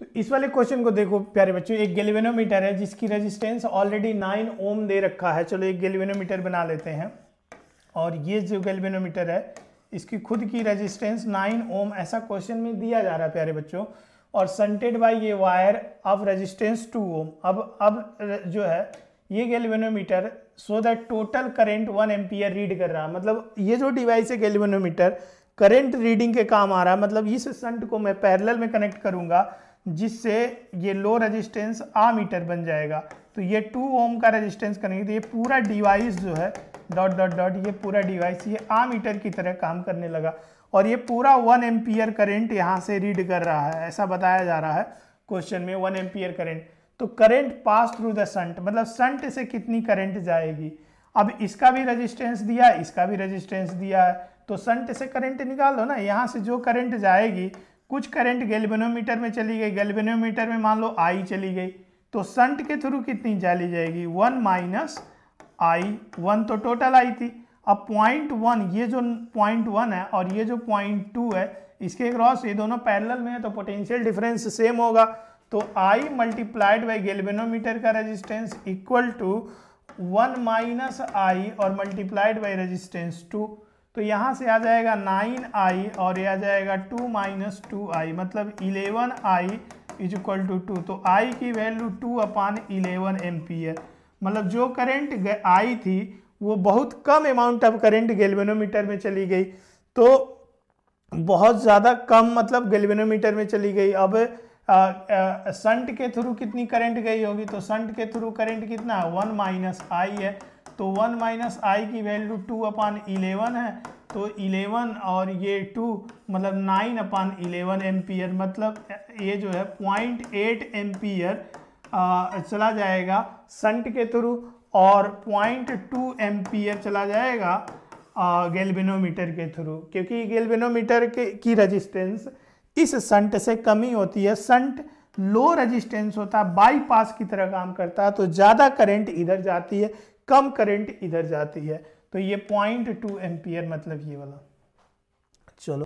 तो इस वाले क्वेश्चन को देखो प्यारे बच्चों एक गेलिवेनोमीटर है जिसकी रेजिस्टेंस ऑलरेडी नाइन ओम दे रखा है चलो एक गेलिवेनोमीटर बना लेते हैं और ये जो गेलिवेनोमीटर है इसकी खुद की रेजिस्टेंस नाइन ओम ऐसा क्वेश्चन में दिया जा रहा है प्यारे बच्चों और सन्टेड बाई ये वायर अब रेजिस्टेंस टू ओम अब अब जो है ये galvanometer so that total current one ampere read कर रहा है मतलब ये जो डिवाइस है गेलिवेनोमीटर करंट रीडिंग के काम आ रहा है मतलब इस संट को मैं पैरेलल में कनेक्ट करूंगा जिससे ये लो रेजिस्टेंस मीटर बन जाएगा तो ये टू ओम का रेजिस्टेंस करेंगे तो ये पूरा डिवाइस जो है डॉट डॉट डॉट ये पूरा डिवाइस ये आ मीटर की तरह काम करने लगा और ये पूरा वन एम्पियर करेंट यहाँ से रीड कर रहा है ऐसा बताया जा रहा है क्वेश्चन में वन एम्पियर करेंट तो current pass through the shunt मतलब संट से कितनी करेंट जाएगी अब इसका भी रजिस्टेंस दिया इसका भी रजिस्टेंस दिया है तो संट से करंट निकाल दो ना यहाँ से जो करंट जाएगी कुछ करंट गैल्वेनोमीटर में चली गई गैल्वेनोमीटर में मान लो आई चली गई तो संट के थ्रू कितनी जाली जाएगी वन माइनस आई वन तो टोटल आई थी अब पॉइंट वन ये जो पॉइंट वन है और ये जो पॉइंट टू है इसके क्रॉस ये दोनों पैरेलल में है तो पोटेंशियल डिफरेंस सेम होगा तो आई मल्टीप्लाइड बाई गेलबेनोमीटर का resistance equal to one minus I और मल्टीप्लाइड बाई रजिस्टेंस टू तो यहाँ से आ जाएगा नाइन आई और ये आ जाएगा टू माइनस टू आई मतलब eleven I is equal to two तो आई की वैल्यू टू अपान इलेवन है मतलब जो करंट आई थी वो बहुत कम अमाउंट ऑफ करंट गेलवेनोमीटर में चली गई तो बहुत ज़्यादा कम मतलब गेलवेनोमीटर में चली गई अब संट के थ्रू कितनी करंट गई होगी तो संट के थ्रू करंट कितना वन माइनस आई है तो वन माइनस आई की वैल्यू टू अपान इलेवन है तो इलेवन और ये टू मतलब नाइन अपान इलेवन एम्पियर मतलब ये जो है पॉइंट एट एम्पियर चला जाएगा संट के थ्रू और पॉइंट टू एम्पियर चला जाएगा गेलबिनोमीटर के थ्रू क्योंकि गेलबिनोमीटर के की रजिस्टेंस इस संट से कमी होती है संट लो रेजिस्टेंस होता है बाईपास की तरह काम करता है तो ज़्यादा करंट इधर जाती है कम करंट इधर जाती है तो ये पॉइंट टू एम्पियर मतलब ये वाला चलो